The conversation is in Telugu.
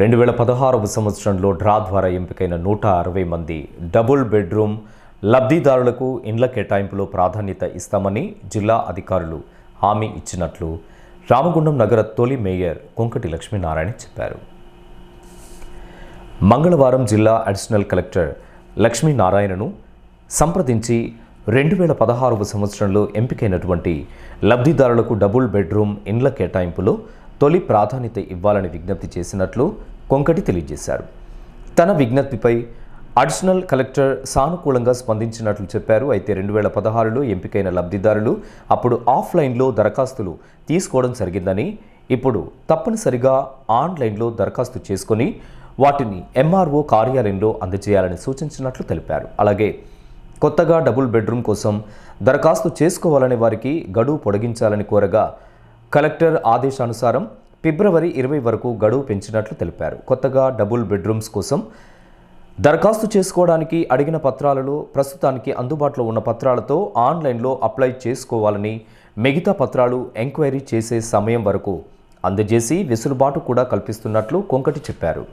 రెండు వేల పదహారవ సంవత్సరంలో డ్రా ద్వారా ఎంపికైన నూట అరవై మంది డబుల్ బెడ్రూమ్ లబ్ధిదారులకు ఇండ్ల కేటాయింపులో ప్రాధాన్యత ఇస్తామని జిల్లా అధికారులు హామీ ఇచ్చినట్లు రామగుండం నగర తొలి మేయర్ కొంకటి లక్ష్మీనారాయణ చెప్పారు మంగళవారం జిల్లా అడిషనల్ కలెక్టర్ లక్ష్మీనారాయణను సంప్రదించి రెండు వేల పదహారవ సంవత్సరంలో ఎంపికైనటువంటి లబ్ధిదారులకు డబుల్ బెడ్రూమ్ ఇండ్ల కేటాయింపులో తొలి ప్రాధాన్యత ఇవ్వాలని విజ్ఞప్తి చేసినట్లు కొంకటి తెలియజేశారు తన విజ్ఞప్తిపై అడిషనల్ కలెక్టర్ సానుకూలంగా స్పందించినట్లు చెప్పారు అయితే రెండు వేల పదహారులో ఎంపికైన లబ్ధిదారులు అప్పుడు ఆఫ్లైన్లో దరఖాస్తులు తీసుకోవడం జరిగిందని ఇప్పుడు తప్పనిసరిగా ఆన్లైన్లో దరఖాస్తు చేసుకుని వాటిని ఎంఆర్ఓ కార్యాలయంలో అందజేయాలని సూచించినట్లు తెలిపారు అలాగే కొత్తగా డబుల్ బెడ్రూమ్ కోసం దరఖాస్తు చేసుకోవాలనే వారికి గడువు పొడిగించాలని కోరగా కలెక్టర్ ఆదేశానుసారం ఫిబ్రవరి ఇరవై వరకు గడువు పెంచినట్లు తెలిపారు కొత్తగా డబుల్ బెడ్రూమ్స్ కోసం దరఖాస్తు చేసుకోవడానికి అడిగిన పత్రాలలో ప్రస్తుతానికి అందుబాటులో ఉన్న పత్రాలతో ఆన్లైన్లో అప్లై చేసుకోవాలని మిగతా పత్రాలు ఎంక్వైరీ చేసే సమయం వరకు అందజేసి వెసులుబాటు కూడా కల్పిస్తున్నట్లు కొంకటి చెప్పారు